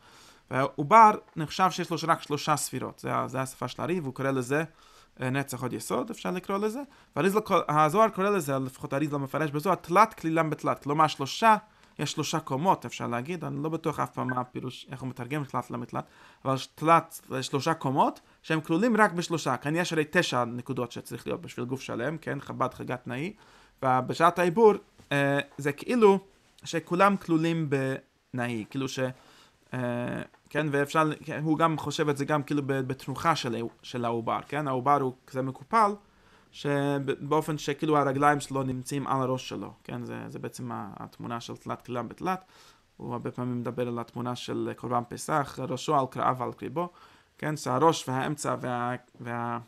והעובר נחשב שיש לו רק שלושה ספירות, זה זה השפה של הארי, והוא קורא לזה אה, נצח עוד יסוד, אפשר לקרוא לזה, והזוהר לא קורא לזה, לפחות הארי לא מפרש בזוהר, תלת כלילם בתלת, כלומר שלושה יש שלושה קומות, אפשר להגיד, אני לא בטוח אף פעם מה הפירוש, איך הוא מתרגם תלת למתלת, לא אבל תלת אה, שלושה קומות, שהם כלולים רק בשלושה, כאן יש הרי תשע נקודות שצריך להיות בשביל גוף שלם, כן, חב"ד חגת נאי, ובשעת העיבור אה, זה כאילו שכולם כלולים בנאי, כאילו ש... אה, כן? ואפשר, כן, הוא גם חושב את זה גם כאילו בתנוחה של, של העובר, כן? העובר הוא כזה מקופל, שבאופן שכאילו הרגליים שלו נמצאים על הראש שלו, כן? זה, זה בעצם התמונה של תלת כלם בתלת. הוא הרבה פעמים מדבר על התמונה של קורבן פסח, ראשו על קרעיו ועל קריבו, כן? שהראש והאמצע וה... וה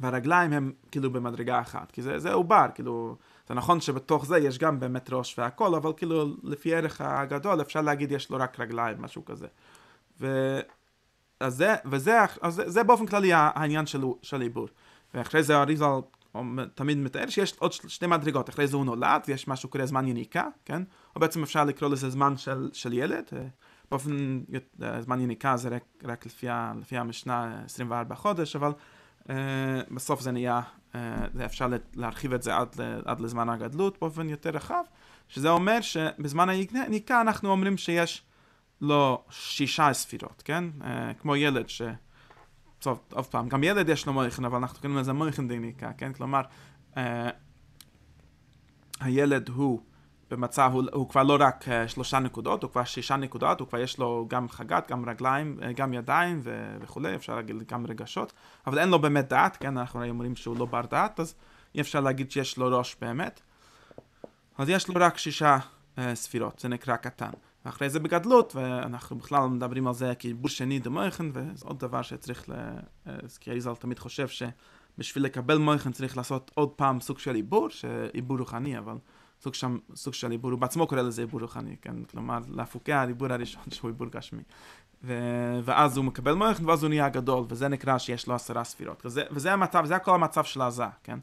והרגליים הם כאילו במדרגה אחת, כי זה, זה עובר, כאילו, זה נכון שבתוך זה יש גם באמת ראש והכל, אבל כאילו לפי הערך הגדול אפשר להגיד יש לו רק רגליים, משהו כזה. ו... אז זה, וזה אז זה, זה באופן כללי העניין של, של עיבור. ואחרי זה אריזל תמיד מתאר שיש עוד שתי מדרגות, אחרי זה הוא נולד, יש משהו שקורה זמן יניקה, כן? או בעצם אפשר לקרוא לזה זמן של, של ילד. אה, באופן, אה, זמן יניקה זה רק, רק לפי, לפי המשנה 24 אה, חודש, אבל אה, בסוף זה נהיה, אה, אפשר להרחיב את זה עד, עד לזמן הגדלות באופן יותר רחב, שזה אומר שבזמן הניקה אנחנו אומרים שיש לו שישה ספירות, כן? אה, כמו ילד ש... טוב, עוד פעם, גם ילד יש לו מויכן, אבל אנחנו קוראים לזה מויכן דיניקה, כן? כלומר, הילד הוא במצב, הוא, הוא כבר לא רק אה, שלושה נקודות, הוא כבר שישה נקודות, הוא כבר יש לו גם חגת, גם רגליים, אה, גם ידיים ו- וכולי, אפשר להגיד גם רגשות, אבל אין לו באמת דעת, כן, אנחנו אומרים שהוא לא בר דעת, אז אי אפשר להגיד שיש לו ראש באמת. אז יש לו רק שישה אה, ספירות, זה נקרא קטן. ואחרי זה בגדלות, ואנחנו בכלל לא מדברים על זה כיבוש שני דמויכן, וזה עוד דבר שצריך, ל... אה, כי אריזל תמיד חושב שבשביל לקבל מויכן צריך לעשות עוד פעם סוג של עיבור, שעיבור רוחני, אבל... סוג, שם, סוג של עיבור, הוא בעצמו קורא לזה עיבור רוחני, כן? כלומר, להפוקה העיבור הראשון שהוא עיבור גשמי. ו- ואז הוא מקבל מלך, ואז הוא נהיה גדול, וזה נקרא שיש לו עשרה ספירות. וזה, וזה המצב, זה כל המצב של עזה, כן?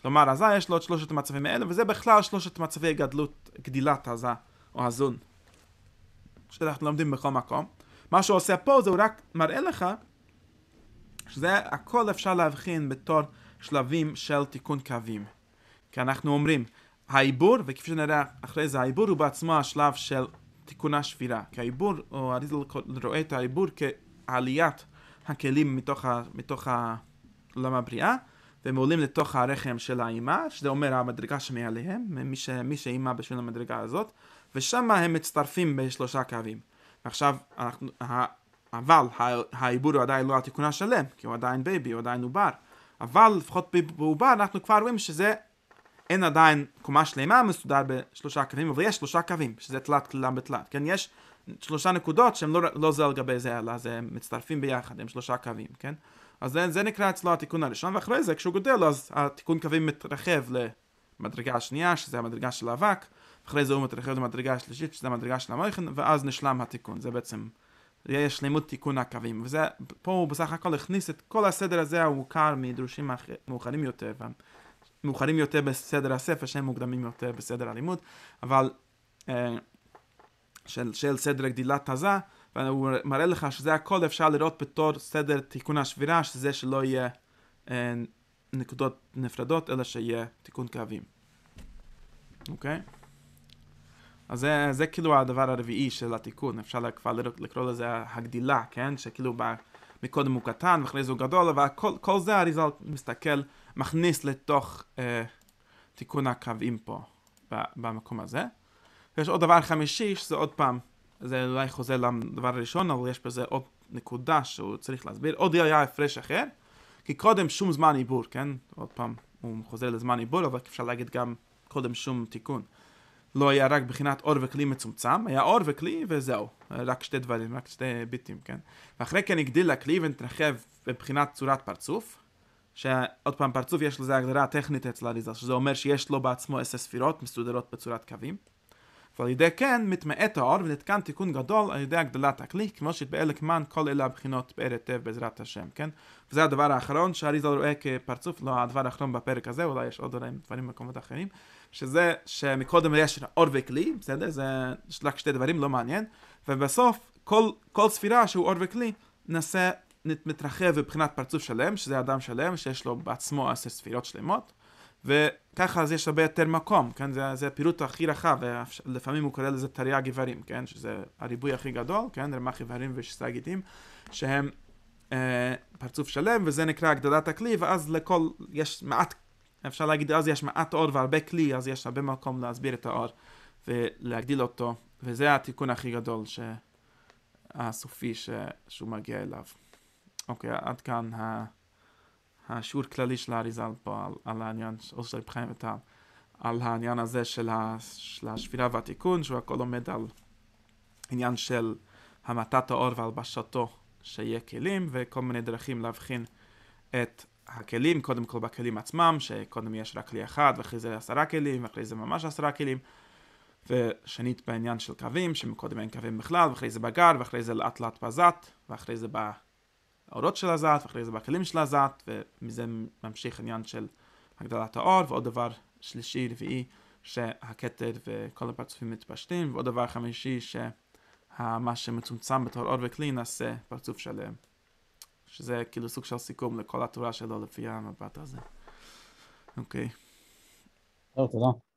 כלומר, עזה יש לו את שלושת המצבים האלה, וזה בכלל שלושת מצבי גדלות, גדילת עזה, או הזון, שאנחנו לומדים בכל מקום. מה שהוא עושה פה זה הוא רק מראה לך שזה הכל אפשר להבחין בתור שלבים של תיקון קווים. כי אנחנו אומרים העיבור, וכפי שנראה אחרי זה, העיבור הוא בעצמו השלב של תיקון השפירה. כי העיבור, או אריזל רואה את העיבור כעליית הכלים מתוך, ה, מתוך העולם הבריאה, והם עולים לתוך הרחם של האימה, שזה אומר המדרגה שמעליהם, מי, ש, מי שאימה בשביל המדרגה הזאת, ושם הם מצטרפים בשלושה קווים. עכשיו, אבל העיבור הוא עדיין לא התיקון השלם, כי הוא עדיין בייבי, הוא עדיין עובר. אבל לפחות בעובר אנחנו כבר רואים שזה אין עדיין קומה שלמה מסודר בשלושה קווים, אבל יש שלושה קווים, שזה תלת כללם בתלת, כן? יש שלושה נקודות שהם לא, לא זה על גבי זה, אלא זה מצטרפים ביחד, הם שלושה קווים, כן? אז זה, זה נקרא אצלו התיקון הראשון, ואחרי זה כשהוא גודל אז התיקון קווים מתרחב למדרגה השנייה, שזה המדרגה של האבק, אחרי זה הוא מתרחב למדרגה השלישית, שזה המדרגה של המויכן, ואז נשלם התיקון, זה בעצם, יהיה שלמות תיקון הקווים, וזה, פה הוא בסך הכל הכניס את כל הסדר הזה המוכר מדרושים מאוחרים יותר, מאוחרים יותר בסדר הספר, שהם מוקדמים יותר בסדר הלימוד, אבל אה, של, של סדר גדילת הזה, והוא מראה לך שזה הכל אפשר לראות בתור סדר תיקון השבירה, שזה שלא יהיה אה, נקודות נפרדות, אלא שיהיה תיקון קווים. אוקיי? Okay? אז זה, זה כאילו הדבר הרביעי של התיקון, אפשר כבר לראות, לקרוא לזה הגדילה, כן? שכאילו בא, מקודם הוא קטן ואחרי זה הוא גדול, אבל כל, כל זה אריזל מסתכל מכניס לתוך uh, תיקון הקווים פה, במקום הזה. יש עוד דבר חמישי, שזה עוד פעם, זה אולי חוזר לדבר הראשון, אבל יש בזה עוד נקודה שהוא צריך להסביר. עוד היה הפרש אחר, כי קודם שום זמן עיבור, כן? עוד פעם, הוא חוזר לזמן עיבור, אבל אפשר להגיד גם קודם שום תיקון. לא היה רק בחינת אור וכלי מצומצם, היה אור וכלי וזהו, רק שתי דברים, רק שתי ביטים, כן? ואחרי כן הגדיל הכלי ונתרחב בבחינת צורת פרצוף, שעוד פעם, פרצוף יש לזה הגדרה טכנית אצל אריזה, שזה אומר שיש לו בעצמו עשר ספירות מסודרות בצורת קווים. ועל ידי כן מתמעט האור ונתקן תיקון גדול על ידי הגדלת הכלי, כמו שהתבאר לקמן כל אלה הבחינות באר היטב בעזרת השם, כן? וזה הדבר האחרון שאריזה רואה כפרצוף, לא הדבר האחרון בפרק הזה, אולי יש עוד אולי דברים במקומות אחרים, שזה שמקודם יש אור וכלי, בסדר? זה יש רק שתי דברים, לא מעניין, ובסוף כל, כל ספירה שהוא אור וכלי נעשה מתרחב מבחינת פרצוף שלם, שזה אדם שלם, שיש לו בעצמו עשר ספירות שלמות, וככה אז יש הרבה יותר מקום, כן? זה, זה הפירוט הכי רחב, לפעמים הוא קורא לזה תרי"ג גברים, כן? שזה הריבוי הכי גדול, כן? רמ"ח איברים ושישה גידים, שהם אה, פרצוף שלם, וזה נקרא הגדלת הכלי, ואז לכל, יש מעט, אפשר להגיד, אז יש מעט אור והרבה כלי, אז יש הרבה מקום להסביר את האור ולהגדיל אותו, וזה התיקון הכי גדול ש... הסופי ש... שהוא מגיע אליו. אוקיי, עד כאן השיעור כללי של האריזה פה על, על העניין, עושר בחיים וטעם, על העניין הזה של, ה, של השבירה והתיקון, שהוא הכל עומד על עניין של המתת האור והלבשתו, שיהיה כלים, וכל מיני דרכים להבחין את הכלים, קודם כל בכלים עצמם, שקודם יש רק כלי אחד, ואחרי זה עשרה כלים, ואחרי זה ממש עשרה כלים. ושנית בעניין של קווים, שמקודם אין קווים בכלל, ואחרי זה בגר, ואחרי זה לאט לאט בזת, ואחרי זה ב... האורות של הזעת, ואחרי זה בכלים של הזעת, ומזה ממשיך עניין של הגדלת האור, ועוד דבר שלישי, רביעי, שהכתר וכל הפרצופים מתפשטים, ועוד דבר חמישי, שמה שמצומצם בתור אור וכלי נעשה פרצוף שלם. שזה כאילו סוג של סיכום לכל התורה שלו לפי המבט הזה. אוקיי. טוב, תודה.